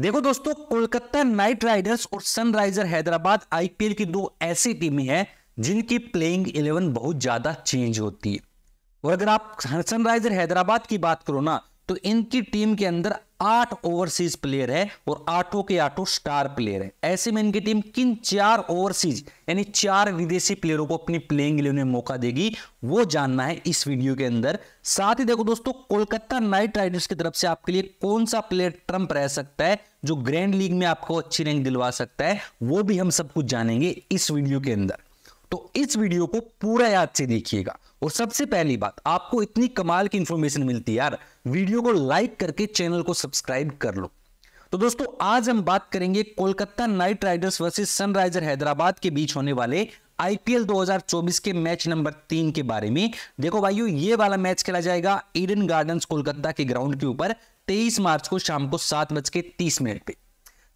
देखो दोस्तों Kolkata Knight Riders और सनराइजर हैदराबाद आईपीएल की दो ऐसी टीमें हैं जिनकी प्लेइंग इलेवन बहुत ज्यादा चेंज होती है और अगर आप सनराइजर हैदराबाद की बात करो ना तो इनकी टीम के अंदर आठ ओवरसीज प्लेयर है और आठों के आठों स्टार प्लेयर है ऐसे में इनकी टीम किन चार ओवरसीज यानी चार विदेशी प्लेयरों को अपनी प्लेइंग इलेवन में मौका देगी वो जानना है इस वीडियो के अंदर साथ ही देखो दोस्तों कोलकाता नाइट राइडर्स की तरफ से आपके लिए कौन सा प्लेयर ट्रम्प रह सकता है जो ग्रैंड लीग में आपको अच्छी रैंक दिलवा सकता है वो भी हम सब कुछ जानेंगे इस वीडियो के अंदर तो इस वीडियो को पूरा याद से देखिएगा और सबसे पहली बात आपको इतनी कमाल की इंफॉर्मेशन मिलती है यार वीडियो को लाइक करके चैनल को सब्सक्राइब कर लो तो दोस्तों आज हम बात करेंगे Kolkata Knight Riders versus Sunriser Hyderabad के बीच होने वाले आईपीएल 2024 के मैच नंबर तीन के बारे में देखो भाइयों ये वाला मैच खेला जाएगा ईडन गार्डन्स कोलकाता के ग्राउंड के ऊपर तेईस मार्च को शाम को सात बज के तीस मिनट पर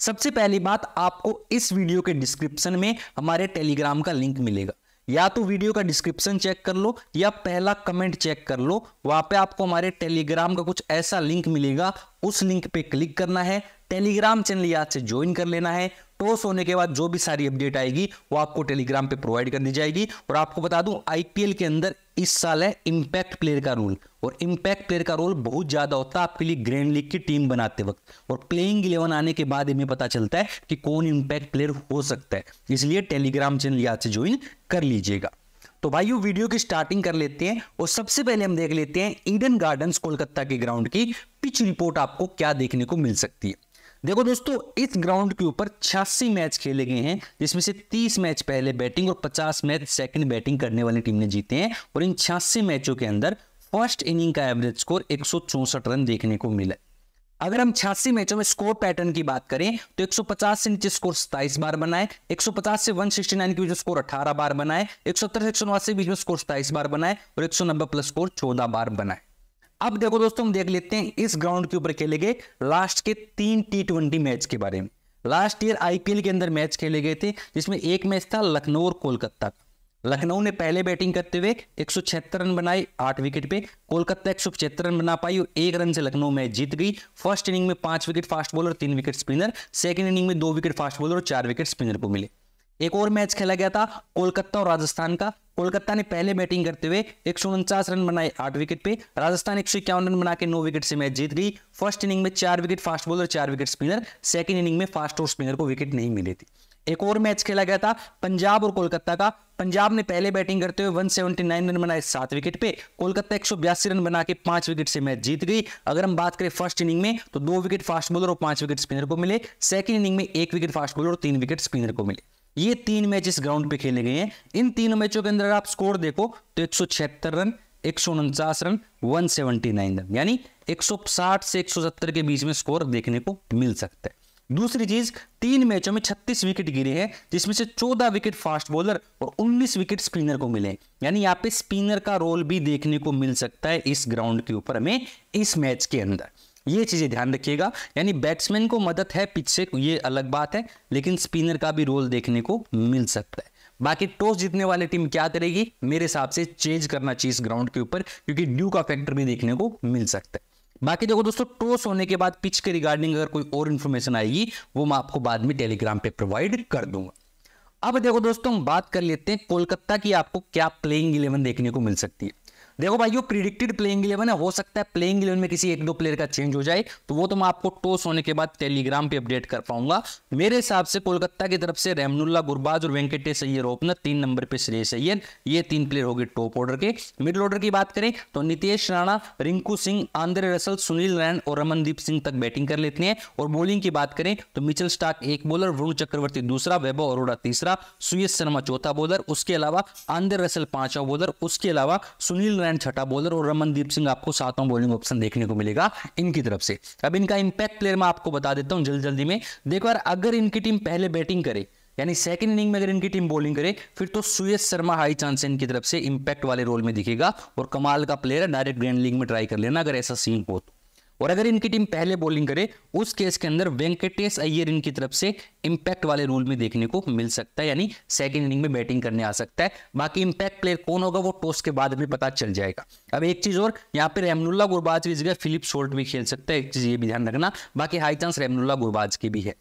सबसे पहली बात आपको इस वीडियो के डिस्क्रिप्शन में हमारे टेलीग्राम का लिंक मिलेगा या तो वीडियो का डिस्क्रिप्शन चेक कर लो या पहला कमेंट चेक कर लो वहां पे आपको हमारे टेलीग्राम का कुछ ऐसा लिंक मिलेगा उस लिंक पे क्लिक करना है टेलीग्राम चैनल याद से ज्वाइन कर लेना है टॉस होने के बाद जो भी सारी अपडेट आएगी वो आपको टेलीग्राम पे प्रोवाइड कर दी जाएगी और आपको बता दूं आईपीएल के अंदर इस साल है इम्पैक्ट प्लेयर का रोल और इम्पैक्ट प्लेयर का रोल बहुत ज़्यादा होता है आपके लिए ग्रैंड लीग की टीम बनाते वक्त और प्लेइंग इलेवन आने के बाद हमें पता चलता है कि कौन इम्पैक्ट प्लेयर हो सकता है इसलिए टेलीग्राम चैनल याद से ज्वाइन कर लीजिएगा तो यू वीडियो की स्टार्टिंग कर लेते हैं और सबसे पहले हम देख लेते हैं ईडन गार्डन्स कोलकाता के ग्राउंड की पिच रिपोर्ट आपको क्या देखने को मिल सकती है देखो दोस्तों इस ग्राउंड के ऊपर छियासी मैच खेले गए हैं जिसमें से 30 मैच पहले बैटिंग और 50 मैच सेकंड बैटिंग करने वाली टीम ने जीते हैं और इन छियासी मैचों के अंदर फर्स्ट इनिंग का एवरेज स्कोर एक रन देखने को मिला अगर हम छियासी मैचों में स्कोर पैटर्न की बात करें तो 150 से नीचे स्कोर 27 बार बनाए 150 से 169 के बीच में स्कोर 18 बार बनाए 170 से एक के बीच में स्कोर 27 बार बनाए और 190 प्लस स्कोर 14 बार बनाए अब देखो दोस्तों हम देख लेते हैं इस ग्राउंड के ऊपर खेले गए लास्ट के तीन टी ट्वेंटी मैच के बारे में लास्ट ईयर आईपीएल के अंदर मैच खेले गए थे जिसमें एक मैच था लखनऊ और कोलकाता का लखनऊ ने पहले बैटिंग करते हुए एक रन बनाए आठ विकेट पे कोलकाता एक रन बना पाई और एक रन से लखनऊ मैच जीत गई फर्स्ट इनिंग में पांच विकेट फास्ट बॉलर तीन विकेट स्पिनर सेकेंड इनिंग में दो विकेट फास्ट बॉलर और चार विकेट स्पिनर को मिले एक और मैच खेला गया था कोलकाता और राजस्थान का कोलकाता ने पहले बैटिंग करते हुए एक रन बनाए आठ विकेट पे राजस्थान एक रन बना के नौ विकेट से मैच जीत गई फर्स्ट इनिंग में चार विकेट फास्ट बॉलर चार विकेट स्पिनर सेकंड इनिंग में फास्ट और स्पिनर को विकेट नहीं मिली थी एक और मैच खेला गया था पंजाब और कोलकाता का पंजाब ने पहले बैटिंग करते हुए 179 रन बनाए सात विकेट पे कोलकाता एक रन बना के पांच विकेट से मैच जीत गई अगर हम बात करें फर्स्ट इनिंग में तो दो विकेट फास्ट बॉलर और पांच विकेट स्पिनर को मिले सेकंड इनिंग में एक विकेट फास्ट बॉलर और तीन विकेट स्पिनर को मिले ये तीन मैच इस ग्राउंड पे खेले गए हैं इन तीनों मैचों के अंदर आप स्कोर देखो तो एक रन एक रन वन रन यानी 160 से 170 के बीच में स्कोर देखने को मिल सकता है दूसरी चीज तीन मैचों में 36 विकेट गिरे हैं जिसमें से 14 विकेट फास्ट बॉलर और 19 विकेट स्पिनर को मिले यानी यहाँ पे स्पिनर का रोल भी देखने को मिल सकता है इस ग्राउंड के ऊपर हमें इस मैच के अंदर ये चीज़ें ध्यान रखिएगा यानी बैट्समैन को मदद है पिच से ये अलग बात है लेकिन स्पिनर का भी रोल देखने को मिल सकता है बाकी टॉस जीतने वाली टीम क्या करेगी मेरे हिसाब से चेंज करना चाहिए इस ग्राउंड के ऊपर क्योंकि ड्यू का फैक्टर भी देखने को मिल सकता है बाकी देखो दोस्तों टॉस होने के बाद पिच के रिगार्डिंग अगर कोई और इन्फॉर्मेशन आएगी वो मैं आपको बाद में टेलीग्राम पे प्रोवाइड कर दूंगा अब देखो दोस्तों हम बात कर लेते हैं कोलकाता की आपको क्या प्लेइंग इलेवन देखने को मिल सकती है देखो भाई प्रिडिक्टेड प्लेइंग इलेवन है हो सकता है प्लेइंग इलेवन में किसी एक दो प्लेयर का चेंज हो जाए तो वो तो मैं आपको टोस होने के बाद टेलीग्राम पे अपडेट कर पाऊंगा मेरे हिसाब से कोलकाता की तरफ से रेमनुल्ला गुरबाज और वेंकटेश अयर ओपनर तीन नंबर पे श्रेष अयर ये तीन प्लेयर गए टॉप ऑर्डर के मिडिल ऑर्डर की बात करें तो नितेश राणा रिंकू सिंह आंद्रे रसल सुनील रैन और रमनदीप सिंह तक बैटिंग कर लेते हैं और बॉलिंग की बात करें तो मिचल स्टाक एक बॉलर वरुण चक्रवर्ती दूसरा वैभव अरोड़ा तीसरा सुयेश शर्मा चौथा बॉलर उसके अलावा आंद्रे रसल पांचवा बॉलर उसके अलावा सुनील रैन एंड छठा बॉलर और रमनदीप सिंह आपको सातवां बॉलिंग ऑप्शन देखने को मिलेगा इनकी तरफ से अब इनका इंपैक्ट प्लेयर मैं आपको बता देता हूं जल्दी जल्दी में देखो यार अगर इनकी टीम पहले बैटिंग करे यानी सेकंड इनिंग में अगर इनकी टीम बॉलिंग करे फिर तो सुयश शर्मा हाई चांस है इनकी तरफ से इंपैक्ट वाले रोल में दिखेगा और कमाल का प्लेयर है डायरेक्ट ग्रैंड लीग में ट्राई कर लेना अगर ऐसा सीन हो तो और अगर इनकी टीम पहले बॉलिंग करे उस केस के अंदर वेंकटेश अय्यर इनकी तरफ से इंपैक्ट वाले रूल में देखने को मिल सकता है यानी सेकंड इनिंग में बैटिंग करने आ सकता है बाकी इंपैक्ट प्लेयर कौन होगा वो टॉस के बाद भी पता चल जाएगा अब एक चीज और यहाँ पे रहमनुल्ला गुरबाज की जगह फिलिप शोल्ट भी खेल सकता है एक चीज ये भी ध्यान रखना बाकी हाई चांस रहमनुल्ला गुरबाज की भी है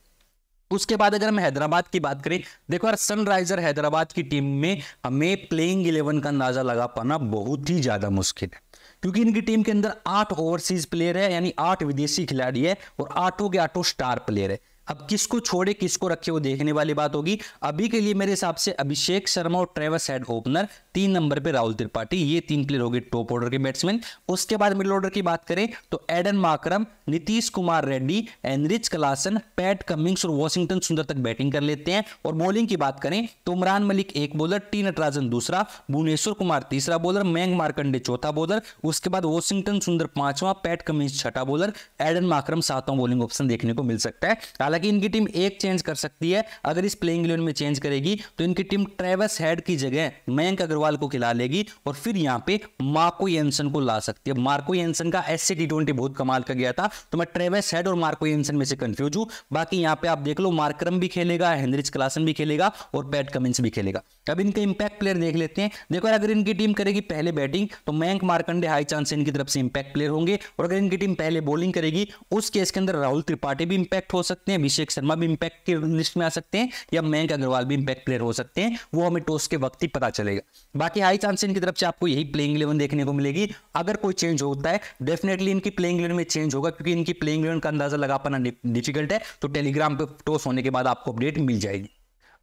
उसके बाद अगर हम हैदराबाद की बात करें देखो यार सनराइजर हैदराबाद की टीम में हमें प्लेइंग इलेवन का अंदाजा लगा पाना बहुत ही ज्यादा मुश्किल है क्योंकि इनकी टीम के अंदर आठ ओवरसीज प्लेयर है यानी आठ विदेशी खिलाड़ी है और आठों के आठों स्टार प्लेयर है अब किसको छोड़े किसको रखे वो देखने वाली बात होगी अभी के लिए मेरे हिसाब से अभिषेक शर्मा और ट्रेवस हेड ओपनर तीन नंबर पे राहुल त्रिपाठी ये तीन प्लेयर हो गए टॉप ऑर्डर के बैट्समैन उसके बाद मिडिल ऑर्डर की बात करें तो Aiden Markram Nitish Kumar Reddy Heinrich Klaasen Pat Cummins और वॉशिंगटन सुंदर तक बैटिंग कर लेते हैं और बॉलिंग की बात करें तो उमरान मलिक एक बॉलर टी नटराजन दूसरा भुवनेश्वर कुमार तीसरा बॉलर मैंग मार्कंडे चौथा बॉलर उसके बाद वॉशिंगटन सुंदर पांचवा पैट कमिंग्स छठा बॉलर एडन माकरम सातवां बॉलिंग ऑप्शन देखने को मिल सकता है हालांकि इनकी टीम एक चेंज कर सकती है अगर इस प्लेइंग इलेवन में चेंज करेगी तो इनकी टीम ट्रेवस हेड की जगह मैंक अगर अग्रवाल को खिला लेगी और फिर यहाँ पे मार्को एंसन को ला सकती है मार्को एंसन का एस सी टी बहुत कमाल का गया था तो मैं ट्रेवेस हेड और मार्को एंसन में से कंफ्यूज हूँ बाकी यहाँ पे आप देख लो मार्क्रम भी खेलेगा हेनरिच क्लासन भी खेलेगा और पैट कमिंस भी खेलेगा अब इनके इंपैक्ट प्लेयर देख लेते हैं देखो अगर इनकी टीम करेगी पहले बैटिंग तो मैंक मार्कंडे हाई चांस इनकी तरफ से इंपैक्ट प्लेयर होंगे और अगर इनकी टीम पहले बॉलिंग करेगी उस केस के अंदर राहुल त्रिपाठी भी इंपैक्ट हो सकते हैं अभिषेक शर्मा भी इंपैक्ट की लिस्ट में आ सकते हैं या मैंक अग्रवाल भी इंपैक्ट प्लेयर हो सकते हैं वो हमें टॉस के वक्त ही पता चलेगा बाकी हाई चांस इनकी तरफ से आपको यही प्लेइंग इलेवन देखने को मिलेगी अगर कोई चेंज होता है डेफिनेटली इनकी प्लेइंग इलेवन में चेंज होगा क्योंकि इनकी प्लेइंग इलेवन का अंदाजा लगा पाना डिफिकल्ट है तो टेलीग्राम पे टॉस होने के बाद आपको अपडेट मिल जाएगी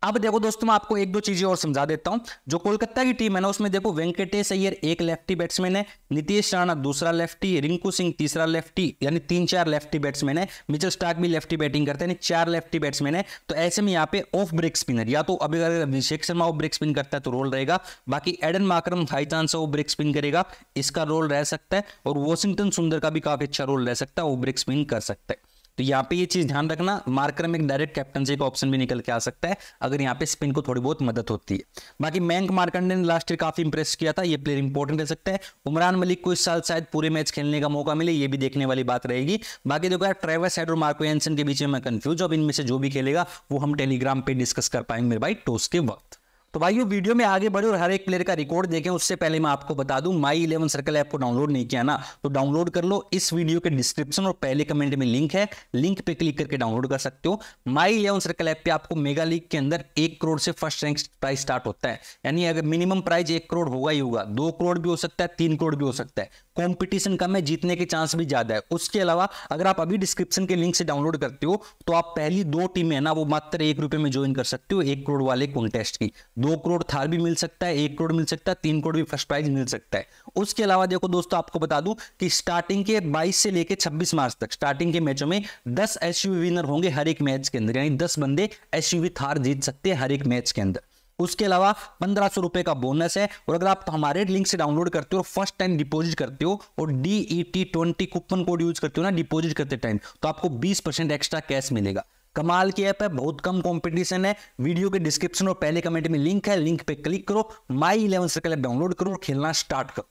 अब देखो दोस्तों मैं आपको एक दो चीजें और समझा देता हूं जो कोलकाता की टीम है ना उसमें देखो वेंकटेश अय्यर एक लेफ्टी बैट्समैन है नीतीश राणा दूसरा लेफ्टी रिंकू सिंह तीसरा लेफ्टी यानी तीन चार लेफ्टी बैट्समैन है मिचल स्टार्क भी लेफ्टी बैटिंग करते हैं चार लेफ्टी बैट्समैन है तो ऐसे में यहाँ पे ऑफ ब्रेक स्पिनर या तो अभी अगर Abhishek Sharma off break spin करता है तो रोल रहेगा बाकी Aiden Markram high chance off break spin करेगा इसका रोल रह सकता है और वॉशिंगटन सुंदर का भी काफी अच्छा रोल रह सकता है ऑफ ब्रेक स्पिन कर सकता है तो यहाँ पे ये चीज ध्यान रखना मार्कर में एक डायरेक्ट कैप्टनशिप ऑप्शन भी निकल के आ सकता है अगर यहाँ पे स्पिन को थोड़ी बहुत मदद होती है बाकी मैंक मार्कर ने लास्ट ईयर काफी इंप्रेस किया था ये प्लेयर इंपॉर्टेंट रह सकता है उमरान मलिक को इस साल शायद पूरे मैच खेलने का मौका मिले ये भी देखने वाली बात रहेगी बाकी देखो यार ट्रेवस और मार्को एनसन के बीच में कंफ्यूज अब इनमें से जो भी खेलेगा वो हम टेलीग्राम पे डिस्कस कर पाएंगे मेरे भाई टोस के वक्त तो भाई वीडियो में आगे बढ़े और हर एक प्लेयर का रिकॉर्ड देखें उससे पहले मैं आपको बता दूं माई इलेवन सर्कल ऐप को डाउनलोड नहीं किया ना तो डाउनलोड कर लो इस वीडियो के डिस्क्रिप्शन और पहले कमेंट में लिंक है लिंक पे क्लिक करके डाउनलोड कर सकते हो माई इलेवन सर्कल ऐप पे आपको मेगा लीग के अंदर एक करोड़ से फर्स्ट रैंक प्राइस स्टार्ट होता है यानी अगर मिनिमम प्राइस एक करोड़ होगा ही होगा दो करोड़ भी हो सकता है तीन करोड़ भी हो सकता है कॉम्पिटिशन कम है जीतने के चांस भी ज्यादा है उसके अलावा अगर आप अभी डिस्क्रिप्शन के लिंक से डाउनलोड करते हो तो आप पहली दो टीमें ना वो मात्र एक रुपए में ज्वाइन कर सकते हो एक करोड़ वाले कॉन्टेस्ट की दो करोड़ थार भी मिल सकता है एक करोड़ मिल सकता है तीन करोड़ भी फर्स्ट प्राइज मिल सकता है उसके अलावा देखो दोस्तों आपको बता दूं कि स्टार्टिंग के 22 से लेकर 26 मार्च तक स्टार्टिंग के मैचों में 10 एस विनर होंगे हर एक मैच के अंदर यानी 10 बंदे एस थार जीत सकते हैं हर एक मैच के अंदर उसके अलावा पंद्रह सौ रुपए का बोनस है और अगर आप हमारे लिंक से डाउनलोड करते हो फर्स्ट टाइम डिपॉजिट करते हो और D E T twenty coupon code use करते हो ना डिपॉजिट करते टाइम तो आपको बीस परसेंट एक्स्ट्रा कैश मिलेगा कमाल की ऐप है बहुत कम कॉम्पिटिशन है वीडियो के डिस्क्रिप्शन और पहले कमेंट में लिंक है लिंक पे क्लिक करो My Eleven Circle app download करो और खेलना स्टार्ट करो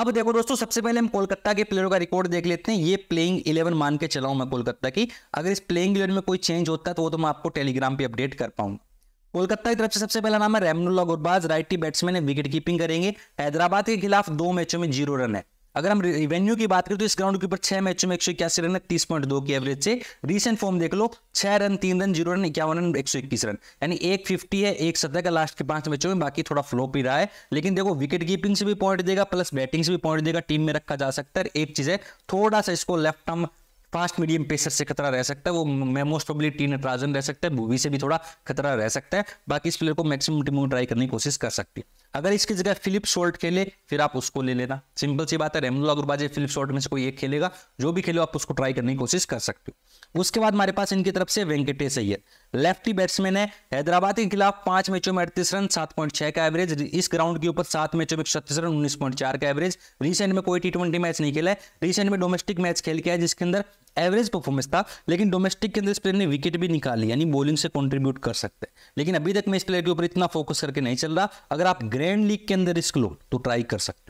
अब देखो दोस्तों सबसे पहले हम कोलकाता के प्लेयरों का रिकॉर्ड देख लेते हैं ये प्लेइंग इलेवन मान के हूं मैं कोलकाता की अगर इस प्लेइंग इलेवन में कोई चेंज होता है तो वो तो मैं आपको टेलीग्राम पे अपडेट कर पाऊंगा कोलकाता की तरफ से सबसे पहला नाम है रेमनुल्ला गुरबाज राइटी बैट्समैन है विकेट कीपिंग करेंगे हैदराबाद के खिलाफ दो मैचों में जीरो रन है अगर हम रेवेन्यू की बात करें तो इस ग्राउंड के ऊपर छह मैचों में एक सौ इक्यासी रन है तीस पॉइंट दो की एवरेज से रिसेंट फॉर्म देख लो छह रन तीन रन जीरो रन इक्यावन रन एक सौ इक्कीस रन यानी एक फिफ्टी है एक सत्रह का लास्ट के पांच मैचों में बाकी थोड़ा फ्लोप ही रहा है लेकिन देखो विकेट कीपिंग से भी पॉइंट देगा प्लस बैटिंग से भी पॉइंट देगा टीम में रखा जा सकता है एक चीज है थोड़ा सा इसको लेफ्ट हम फास्ट मीडियम पेसर से खतरा रह सकता है वो मोस्ट प्रोबली टी नटराजन रह सकता है भूवी से भी थोड़ा खतरा रह सकता है बाकी इस प्लेयर को मैक्सिमम टीम ट्राई करने की कोशिश कर सकती है अगर इसकी जगह फिलिप शॉर्ट खेले फिर आप उसको ले लेना सिंपल सी बात है रेमलो बाजे फिलिप शॉर्ट में से कोई एक खेलेगा जो भी खेलो आप उसको ट्राई करने की कोशिश कर सकते हो उसके बाद हमारे पास इनकी तरफ से वेंकटेश अय्यर लेफ्टी बैट्समैन है हैदराबाद के खिलाफ पांच मैचों में अड़तीस रन सात पॉइंट छह का एवरेज इस ग्राउंड के ऊपर सात मैचों में छत्तीस रन उन्नीस पॉइंट चार का एवरेज रिसेंट में कोई टी ट्वेंटी मैच नहीं खेला है रिसेंट में डोमेस्टिक मैच खेल के है जिसके अंदर एवरेज परफॉर्मेंस था लेकिन डोमेस्टिक के अंदर इस प्लेयर ने विकेट भी निकाली यानी बॉलिंग से कॉन्ट्रीब्यूट कर सकते हैं लेकिन अभी तक मैं इस प्लेयर के ऊपर इतना फोकस करके नहीं चल रहा अगर आप ग्रैंड लीग के अंदर इसको लो तो ट्राई कर सकते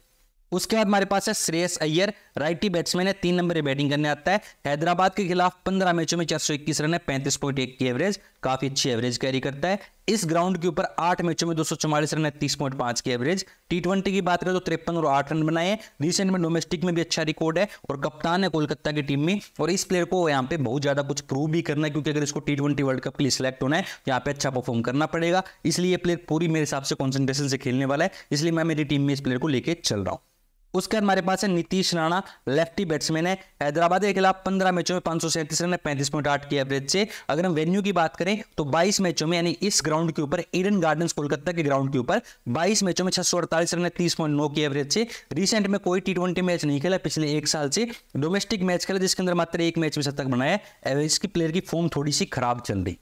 उसके बाद हमारे पास है श्रेयस अय्यर राइटी बैट्समैन है तीन नंबर बैटिंग करने आता है हैदराबाद के खिलाफ पंद्रह मैचों में चार सौ इक्कीस रन है पैंतीस पॉइंट एक की एवरेज काफी अच्छी एवरेज कैरी करता है इस ग्राउंड के ऊपर आठ मैचों में दो सौ चौवालीस रन है तीस पॉइंट पांच की एवरेज टी ट्वेंटी की बात करें तो तिरपन और आठ रन बनाए रिसेंट में डोमेस्टिक में भी अच्छा रिकॉर्ड है और कप्तान है कोलकाता की टीम में और इस प्लेयर को यहाँ पे बहुत ज्यादा कुछ प्रूव भी करना है क्योंकि अगर इसको टी ट्वेंटी वर्ल्ड कप के लिए सिलेक्ट होना है यहाँ पे अच्छा परफॉर्म करना पड़ेगा इसलिए प्लेयर पूरी मेरे हिसाब से कॉन्सेंट्रेशन से खेलने वाला है इसलिए मैं मेरी टीम में इस प्लेयर को लेकर चल रहा हूँ उसके बाद हमारे पास है नीतीश राणा लेफ्टी बैट्समैन है हैदराबाद के खिलाफ पंद्रह मैचों में पांच सौ सैंतीस रन पैंतीस पॉइंट आठ की एवरेज से अगर हम वेन्यू की बात करें तो बाईस मैचों में यानी इस ग्राउंड के ऊपर ईडन गार्डन कोलकाता के ग्राउंड के ऊपर बाईस मैचों में छह रन तीस पॉइंट नौ की एवरेज से रिसेंट में कोई टी मैच नहीं खेला पिछले एक साल से डोमेस्टिक मैच खेला जिसके अंदर मात्र एक मैच में शतक बनाया एवरेज की प्लेयर की फॉर्म थोड़ी सी खराब चल रही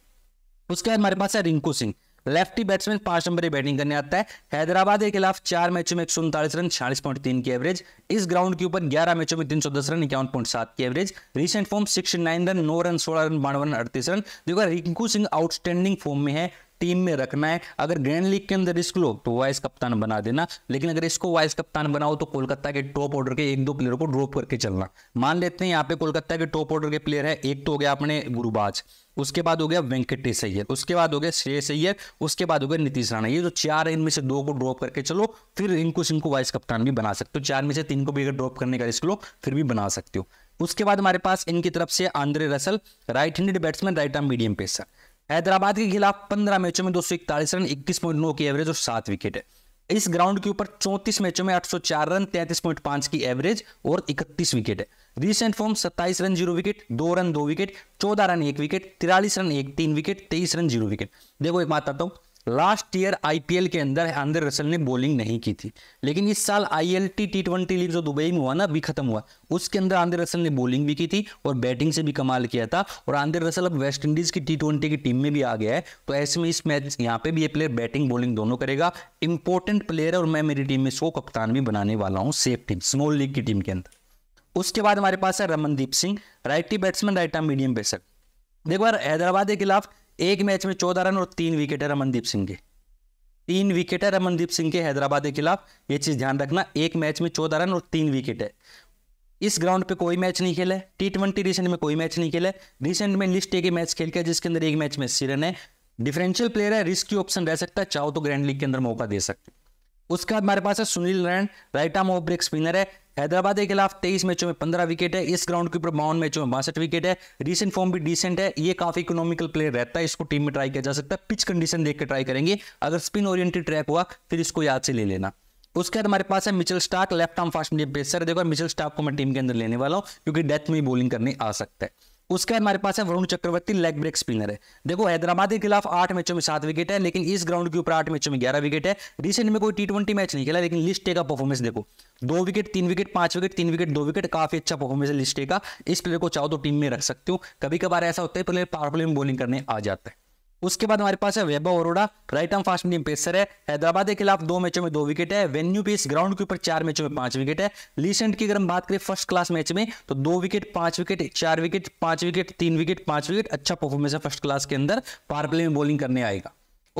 उसके बाद हमारे पास है रिंकू सिंह लेफ्टी बैट्समैन पांच नंबर बैटिंग करने आता है हैदराबाद के खिलाफ चार मैचों में एक रन छियालीस पॉइंट तीन की एवरेज इस ग्राउंड के ऊपर ग्यारह मैचों में तीन सौ दस रन इक्यावन पॉइंट सात की average recent form six nine run नौ रन सोलह रन रन अड़तीस रन देखो रिंकू सिंह आउटस्टैंडिंग फॉर्म में है टीम में रखना है अगर ग्रैंड लीग के अंदर रिस्क लो तो वाइस कप्तान बना देना लेकिन अगर इसको वाइस कप्तान बनाओ तो कोलकाता के टॉप ऑर्डर के एक दो प्लेयर को ड्रॉप करके चलना मान लेते हैं यहाँ पे कोलकाता के टॉप ऑर्डर के प्लेयर है एक तो हो गया अपने गुरुबाज उसके बाद हो गया वेंकटेश अय्यर उसके बाद हो गया श्रेयस अय्यर उसके बाद हो गया नीतीश राणा ये जो चार इनमें से दो को ड्रॉप करके चलो फिर इनको इनको वाइस कप्तान भी बना सकते हो चार में से तीन को भी अगर ड्रॉप करने का रिस्क लो फिर भी बना सकते हो उसके बाद हमारे पास इनकी तरफ से Andre Russell right handed batsman right arm medium pacer Hyderabad के खिलाफ पंद्रह मैचों में दो सौ इकतालीस रन इक्कीस पॉइंट नौ की एवरेज और सात विकेट है इस ग्राउंड के ऊपर चौंतीस मैचों में चार रन पांच की एवरेज और इकतीस विकेट है रिसेंट फॉर्म सत्ताईस रन जीरो विकेट दो रन दो विकेट चौदह रन एक विकेट तिरालीस रन एक तीन विकेट तेईस रन जीरो विकेट देखो एक बात आता हूँ लास्ट ईयर आईपीएल के अंदर आंद्रे रसल ने बॉलिंग नहीं की थी लेकिन इस साल आईएलटी टी ट्वेंटी लीग जो दुबई में हुआ ना अभी खत्म हुआ उसके अंदर आंद्रे रसल ने बॉलिंग भी की थी और बैटिंग से भी कमाल किया था और आंद्रे रसल अब वेस्ट इंडीज की टी ट्वेंटी की टीम में भी आ गया है तो ऐसे में इस मैच यहाँ पे भी ये प्लेयर बैटिंग बॉलिंग दोनों करेगा इंपॉर्टेंट प्लेयर है और मैं मेरी टीम में सो कप्तान भी बनाने वाला हूँ सेफ टीम स्मॉल लीग की टीम के अंदर उसके बाद हमारे पास है Ramandeep Singh righty batsman right arm medium pacer देखो यार हैदराबाद के खिलाफ एक मैच में चौदह रन और तीन विकेट है रमनदीप सिंह के तीन विकेट है रमनदीप सिंह के हैदराबाद के खिलाफ ये चीज़ ध्यान रखना एक मैच में चौदह रन और तीन विकेट है इस ग्राउंड पे कोई मैच नहीं खेला टी ट्वेंटी रिसेंट में कोई मैच नहीं खेला है रिसेंट में लिस्ट एक मैच खेल के जिसके अंदर एक मैच में सिरन है डिफरेंशियल प्लेयर है रिस्क की ऑप्शन रह सकता है चाहो तो ग्रैंड लीग के अंदर मौका दे सकते उसके बाद हमारे पास है Sunil Narayan right arm off break spinner है हैदराबाद के खिलाफ तेईस मैचों में पंद्रह विकेट है इस ग्राउंड के ऊपर बावन मैचों में बासठ विकेट है रीसेंट फॉर्म भी डिसेंट है ये काफी इकोनॉमिकल प्लेयर रहता है इसको टीम में ट्राई किया जा सकता है पिच कंडीशन देख के ट्राई करेंगे अगर स्पिन ओरिएंटेड ट्रैक हुआ फिर इसको याद से ले लेना उसके बाद हमारे पास है Mitchell Starc left arm fast medium pacer देखो मिचल स्टार्क को मैं टीम के अंदर लेने वाला हूँ क्योंकि डेथ में ही बॉलिंग करने आ सकता है उसका हमारे पास है Varun Chakravarthy leg break spinner है देखो हैदराबाद के खिलाफ आठ मैचों में सात विकेट है लेकिन इस ग्राउंड के ऊपर आठ मैचों में ग्यारह विकेट है रिसेंट में कोई टी ट्वेंटी मैच नहीं खेला लेकिन लिस्टे का परफॉर्मेंस देखो दो विकेट तीन विकेट पांच विकेट तीन विकेट दो विकेट काफी अच्छा परफॉर्मेंस है लिस्टे का इस प्लेयर को चाहो तो टीम में रख सकते हो कभी कभार ऐसा होता है प्लेयर पावर प्ले में बॉलिंग करने आ जाता है उसके बाद हमारे पास है Vaibhav Arora right arm fast medium pacer है हैदराबाद के खिलाफ दो मैचों में दो विकेट है वेन्यू पेस ग्राउंड के ऊपर चार मैचों में पांच विकेट है लीसेंट की अगर हम बात करें फर्स्ट क्लास मैच में तो दो विकेट पांच विकेट चार विकेट पांच विकेट तीन विकेट पांच विकेट अच्छा परफॉर्मेंस है फर्स्ट क्लास के अंदर पार प्ले में बॉलिंग करने आएगा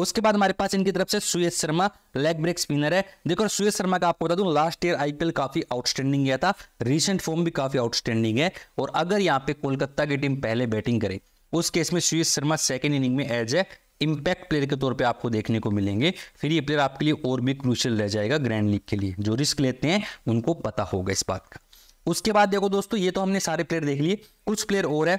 उसके बाद हमारे पास इनकी तरफ से Suyash Sharma leg break spinner है देखो सुयेश शर्मा का आपको बता दूं लास्ट ईयर आईपीएल काफी आउटस्टैंडिंग गया था रिसेंट फॉर्म भी काफी आउटस्टैंडिंग है और अगर यहाँ पे कोलकाता की टीम पहले बैटिंग करे उस केस में सुरेश शर्मा सेकेंड इनिंग में एज ए इम्पैक्ट प्लेयर के तौर पे आपको देखने को मिलेंगे फिर ये प्लेयर आपके लिए और भी क्रूशल रह जाएगा ग्रैंड लीग के लिए जो रिस्क लेते हैं उनको पता होगा इस बात का उसके बाद देखो दोस्तों ये तो हमने सारे प्लेयर देख लिए कुछ प्लेयर और है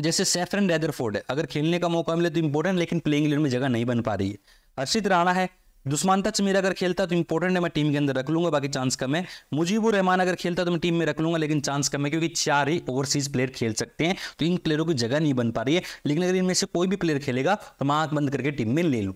जैसे सेफरन रेदरफोर्ड है अगर खेलने का मौका मिले तो इंपॉर्टेंट लेकिन प्लेइंग में जगह नहीं बन पा रही है हर्षित राणा है दुश्मान तच मेरा अगर खेलता तो इंपॉर्टेंट है मैं टीम के अंदर रख लूंगा बाकी चांस कम है वो रहमान अगर खेलता तो मैं टीम में रख लूंगा लेकिन चांस कम है क्योंकि चार ही ओवरसीज प्लेयर खेल सकते हैं तो इन प्लेयरों की जगह नहीं बन पा रही है लेकिन अगर इनमें से कोई भी प्लेयर खेलेगा तो मैं आंख बंद करके टीम में ले लूँ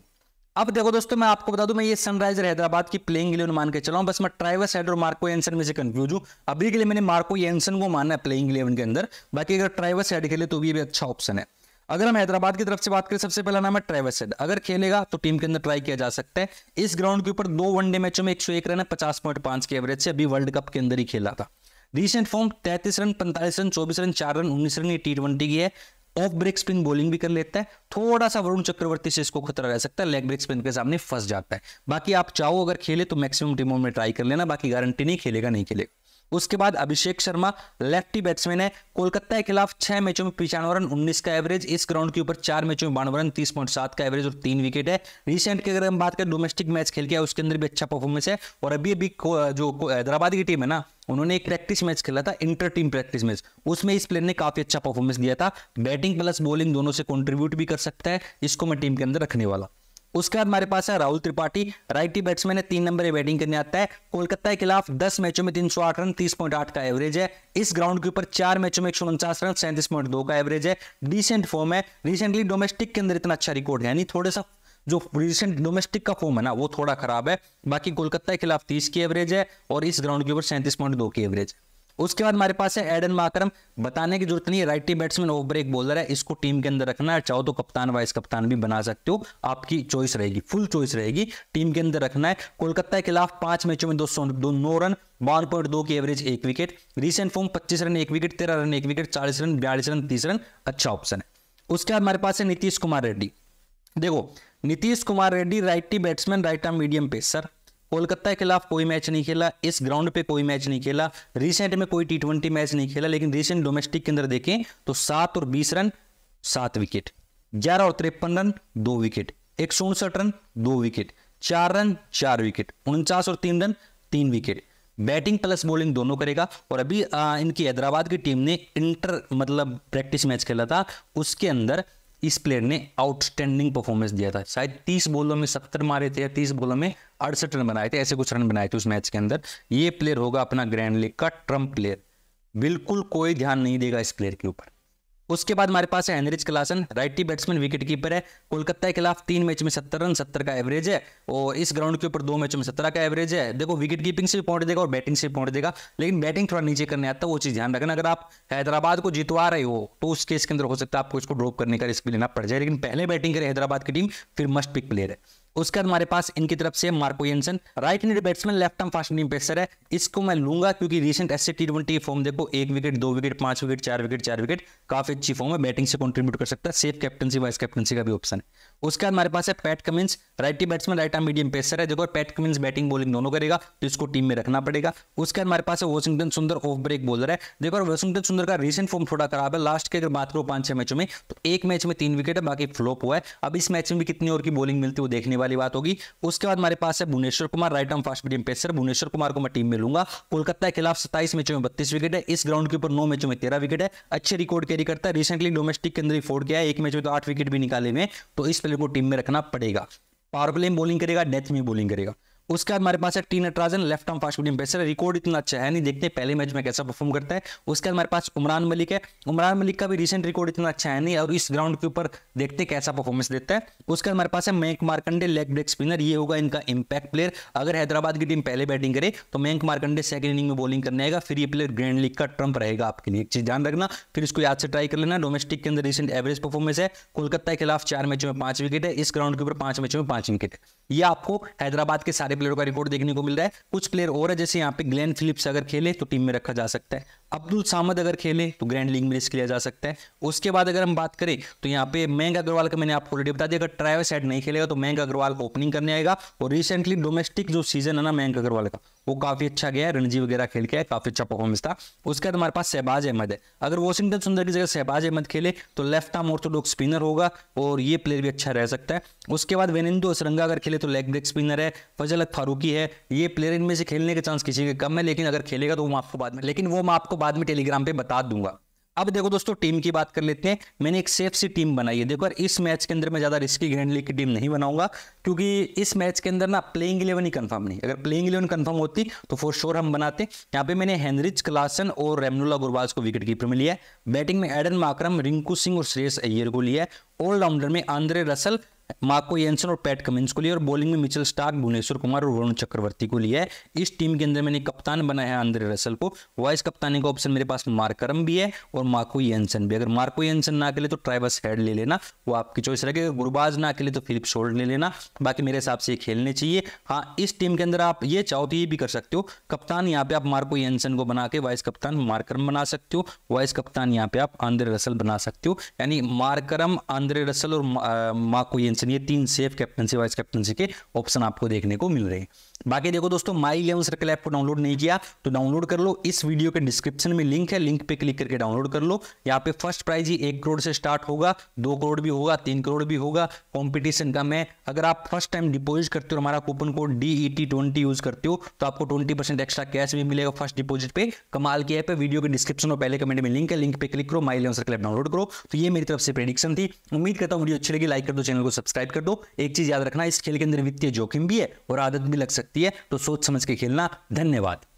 अब देखो दोस्तों मैं आपको बता दूं मैं ये सनराइजर हैदराबाद की प्लेइंग इलेवन मान के चलाऊं बस मैं ट्राइवर साइड और मार्को एंसन में से कंफ्यूज हूं अभी के लिए मैंने मार्को एंसन को माना है प्लेइंग इलेवन के अंदर बाकी अगर ट्राइवर साइड के लिए तो भी अच्छा ऑप्शन है अगर हम हैदराबाद की तरफ से बात करें सबसे पहला नाम है ट्रेवस हेड अगर खेलेगा तो टीम के अंदर ट्राई किया जा सकता है इस ग्राउंड के ऊपर दो वनडे मैचों में एक सौ एक रन है पचास पॉइंट पांच के एवरेज से अभी वर्ल्ड कप के अंदर ही खेला था रिसेंट फॉर्म तैतीस रन पैंतालीस रन चौबीस रन चार रन उन्नीस रन ये टी ट्वेंटी की है ऑफ ब्रेक स्पिन बॉलिंग भी कर लेता है थोड़ा सा वरुण चक्रवर्ती से इसको खतरा रह सकता है लेग ब्रेक स्पिन के सामने फंस जाता है बाकी आप चाहो अगर खेले तो मैक्सिमम टीमों में ट्राई कर लेना बाकी गारंटी नहीं खेलेगा नहीं खेलेगा उसके बाद अभिषेक शर्मा लेफ्टी बैट्समैन है कोलकाता के खिलाफ छह मैचों में पिचानवे रन उन्नीस का एवरेज इस ग्राउंड के ऊपर चार मैचों में बानवे रन तीस पॉइंट सात का एवरेज और तीन विकेट है रिसेंट की अगर हम बात करें डोमेस्टिक मैच खेल के उसके अंदर भी अच्छा परफॉर्मेंस है और अभी अभी जो हैदराबाद की टीम है ना उन्होंने एक प्रैक्टिस मैच खेला था इंटर टीम प्रैक्टिस मैच उसमें इस प्लेयर ने काफी अच्छा परफॉर्मेंस दिया था बैटिंग प्लस बॉलिंग दोनों से कॉन्ट्रीब्यूट भी कर सकता है इसको मैं टीम के अंदर रखने वाला उसके बाद हमारे पास है राहुल त्रिपाठी राइटी बैट्समैन है तीन नंबर बैटिंग करने आता है कोलकाता के खिलाफ दस मैचों में तीन सौ आठ रन तीस पॉइंट आठ का एवरेज है इस ग्राउंड के ऊपर चार मैचों में एक सौ उनचास रन सैंतीस पॉइंट दो का एवरेज है डिसेंट फॉर्म है रिसेंटली डोमेस्टिक के अंदर इतना अच्छा रिकॉर्ड है यानी थोड़ा सा जो रिसेंट डोमेस्टिक का फॉर्म है ना वो थोड़ा खराब है बाकी कोलकाता के खिलाफ तीस की एवरेज है और इस ग्राउंड के ऊपर सैंतीस पॉइंट दो की एवरेज उसके बाद हमारे पास है एडन माकरम बताने की जरूरत नहीं है righty batsman off break bowler है इसको टीम के अंदर रखना है चाहो तो कप्तान वाइस कप्तान भी बना सकते हो आपकी चॉइस रहेगी फुल चॉइस रहेगी टीम के अंदर रखना है कोलकाता के खिलाफ पांच मैचों में दो सौ दो नौ रन वन पॉइंट दो की एवरेज एक विकेट रिसेंट फॉर्म पच्चीस रन एक विकेट तेरह रन एक विकेट चालीस रन बयालीस रन तीस रन अच्छा ऑप्शन है उसके बाद हमारे पास है नीतीश कुमार रेड्डी देखो Nitish Kumar Reddy righty batsman right arm medium pacer Kolkata के खिलाफ कोई मैच नहीं खेला इस ग्राउंड पे कोई मैच नहीं खेला रिसेंट में कोई टी मैच नहीं खेला लेकिन रिसेंट डोमेस्टिक के अंदर देखें तो सात और बीस रन सात विकेट ग्यारह और तिरपन रन दो विकेट एक सौ उनसठ रन दो विकेट चार रन चार विकेट उनचास और तीन रन तीन विकेट बैटिंग प्लस बॉलिंग दोनों करेगा और अभी आ, इनकी हैदराबाद की टीम ने इंटर मतलब प्रैक्टिस मैच खेला था उसके अंदर इस प्लेयर ने आउटस्टैंडिंग परफॉर्मेंस दिया था शायद 30 बोलों में 70 मारे थे या 30 बोलों में अड़सठ रन बनाए थे ऐसे कुछ रन बनाए थे उस मैच के अंदर ये प्लेयर होगा अपना ग्रैंड लीग का ट्रम्प प्लेयर बिल्कुल कोई ध्यान नहीं देगा इस प्लेयर के ऊपर उसके बाद हमारे पास है Heinrich Klaasen righty batsman wicket keeper है कोलकाता के खिलाफ तीन मैच में सत्तर रन सत्तर का एवरेज है और इस ग्राउंड के ऊपर दो मैच में सत्रह का एवरेज है देखो विकेट कीपिंग से भी पॉइंट देगा और बैटिंग से भी पॉइंट देगा लेकिन बैटिंग थोड़ा नीचे करने आता है वो चीज़ ध्यान रखना अगर आप हैदराबाद को जितवा रहे हो तो उस केस के अंदर हो सकता है आपको इसको ड्रॉप करने का रिस्क लेना पड़ जाए लेकिन पहले बैटिंग करें हैदराबाद की टीम फिर मस्ट पिक प्लेयर है उसके बाद हमारे पास इनकी तरफ से Marco Jansen right hand batsman left arm fast medium pacer है इसको मैं लूंगा क्योंकि recent S T twenty form देखो एक विकेट दो विकेट पांच विकेट चार विकेट चार विकेट काफी अच्छी फॉर्म है बैटिंग से कॉन्ट्रीब्यूट कर सकता है सेफ कैप्टनसी वाइस कैप्टनसी का भी ऑप्शन है उसके बाद हमारे पास है Pat Cummins righty batsman right arm medium pacer है देखो पैट कमिंस बैटिंग बॉलिंग दोनों करेगा तो इसको टीम में रखना पड़ेगा उसके बाद हमारे पास है वॉशिंगटन सुंदर ऑफ ब्रेक बॉलर है देखो वॉशिंगटन सुंदर का रिसेंट फॉर्म थोड़ा खराब है लास्ट के अगर बात करो पांच छह मैचों में तो एक मैच में तीन विकेट है बाकी फ्लॉप हुआ है अब इस मैच में भी कितनी ओवर की बॉलिंग मिलती है वो देखने वाली बात होगी उसके बाद हमारे पास है Bhuvneshwar Kumar right arm fast medium pacer Bhuvneshwar Kumar को मैं टीम में लूंगा कोलकाता के खिलाफ सत्ताईस मैचों में बत्तीस विकेट है इस ग्राउंड के ऊपर नौ मैचों में तेरह विकेट है अच्छे रिकॉर्ड कैरी करता है रिसेंटली डोमेस्टिक के अंदर ही फोड़ गया एक मैच में तो आठ विकेट भी निकाले हुए तो इस प्लेयर को टीम में रखना पड़ेगा पावर प्ले में बॉलिंग करेगा डेथ में बॉलिंग करेगा उसके बाद हमारे पास है T Natarajan left arm fast medium pacer record इतना अच्छा है नहीं देखते पहले मैच में कैसा परफॉर्म करता है उसके बाद हमारे पास उमरान मलिक है उमरान मलिक का भी रिसेंट रिकॉर्ड इतना अच्छा है नहीं और इस ग्राउंड के ऊपर देखते कैसा परफॉर्मेंस देता है उसके बाद हमारे पास है Mayank Markande leg break spinner ये होगा इनका इम्पैक्ट प्लेयर अगर हैदराबाद की टीम पहले बैटिंग करे तो मैंक मार्कंडे सेकंड इनिंग में बॉलिंग करने आएगा फिर ये प्लेयर ग्रैंड लीग का ट्रम्प रहेगा आपके लिए एक चीज ध्यान रखना फिर इसको याद से ट्राई कर लेना डोमेस्टिक के अंदर रिसेंट एवरेज परफॉर्मेंस है कोलकाता के खिलाफ चार मैचों में पांच विकेट है इस ग्राउंड के ऊपर पांच मैचों में पांच विकेट है ये आपको हैदराबाद के सारे प्लेयरों का रिकॉर्ड देखने को मिल रहा है कुछ प्लेयर और है जैसे यहाँ पे ग्लेन फिलिप्स अगर खेले तो टीम में रखा जा सकता है अब्दुल सामद अगर खेले तो ग्रैंड लीग में रिस्क लिया जा सकता है उसके बाद अगर हम बात करें तो यहाँ पे मैंग अग्रवाल का मैंने आपको ऑलरेडी बता दिया अगर ट्राइव साइड नहीं खेलेगा तो मैंग अग्रवाल को ओपनिंग करने आएगा और रिसेंटली डोमेस्टिक जो सीजन है ना मैंग अग्रवाल का वो काफी अच्छा गया है रणजी वगैरह खेल के काफी अच्छा परफॉर्मेंस था उसके बाद हमारे पास शहबाज अहमद है अगर वॉशिंगटन सुंदर की जगह शहबाज अहमद खेले तो लेफ्ट आर्म ऑर्थोडॉक्स स्पिनर होगा और ये प्लेयर भी अच्छा रह सकता है उसके बाद वेनिंदो असरंगा अगर खेले तो लेग ब्रेक स्पिनर है फजल फारूकी है ये प्लेयर इनमें से खेलने के चांस किसी के कम है लेकिन अगर खेलेगा तो वो आपको बाद में लेकिन वो मैं आपको बाद में टेलीग्राम पे बता दूंगा अब देखो दोस्तों टीम की बात कर लेते हैं मैंने एक सेफ सी टीम बनाई है देखो इस मैच के अंदर मैं ज़्यादा रिस्की ग्रैंड लीग की टीम नहीं बनाऊंगा क्योंकि इस मैच के अंदर ना प्लेइंग इलेवन ही कंफर्म नहीं अगर प्लेइंग इलेवन कंफर्म होती तो फॉर श्योर हम बनाते यहाँ पे मैंने हेनरिच क्लासन और रेमनुल्ला गुरवाज को विकेट कीपर में लिया बैटिंग में एडन माकरम रिंकू सिंह और श्रेयस अय्यर को लिया ऑलराउंडर में आंद्रे रसल मार्को येंसन और पैट कमिंस को लिया और बॉलिंग में मिचेल स्टार्क भुवनेश्वर कुमार और वरुण चक्रवर्ती को लिया है इस टीम के अंदर मैंने कप्तान बनाया है आंद्रे रसल को वाइस कप्तानी का ऑप्शन मेरे पास मार्करम भी है और मार्को येंसन भी अगर मार्को येंसन ना के लिए तो ट्राइवस हेड ले लेना वो आपकी चॉइस रहेगी अगर गुरबाज ना के लिए तो फिलिप शोल्ड ले लेना बाकी मेरे हिसाब से खेलने चाहिए हाँ इस टीम के अंदर आप ये चाहो तो ये भी कर सकते हो कप्तान यहाँ पे आप मार्को येंसन को बना के वाइस कप्तान मार्करम बना सकते हो वाइस कप्तान यहाँ पे आप आंद्रे रसल बना सकते हो यानी मार्करम आंद्रे रसल और मार्को येंसन कैप्टनसन ये तीन सेफ कैप्टनसी वाइस कैप्टनसी के ऑप्शन आपको देखने को मिल रहे हैं बाकी देखो दोस्तों माई इलेवन सर्कल ऐप को डाउनलोड नहीं किया तो डाउनलोड कर लो इस वीडियो के डिस्क्रिप्शन में लिंक है लिंक पे क्लिक करके डाउनलोड कर लो यहाँ पे फर्स्ट प्राइज ही एक करोड़ से स्टार्ट होगा दो करोड़ भी होगा तीन करोड़ भी होगा कॉम्पिटिशन कम है अगर आप फर्स्ट टाइम डिपोजिट करते हो हमारा coupon code D E T twenty use करते हो तो आपको ट्वेंटी परसेंट एक्स्ट्रा कैश भी मिलेगा फर्स्ट डिपोजिट पे कमाल की ऐप है वीडियो के डिस्क्रिप्शन और पहले कमेंट में लिंक है लिंक पे क्लिक करो My Eleven Circle app download करो तो ये मेरी तरफ से प्रेडिक्शन थी उम्मीद करता हूँ वीडियो अच्छी लगी लाइक कर दो चैनल को सब्सक्राइब सब्सक्राइब कर दो एक चीज याद रखना इस खेल के अंदर वित्तीय जोखिम भी है और आदत भी लग सकती है तो सोच समझ के खेलना धन्यवाद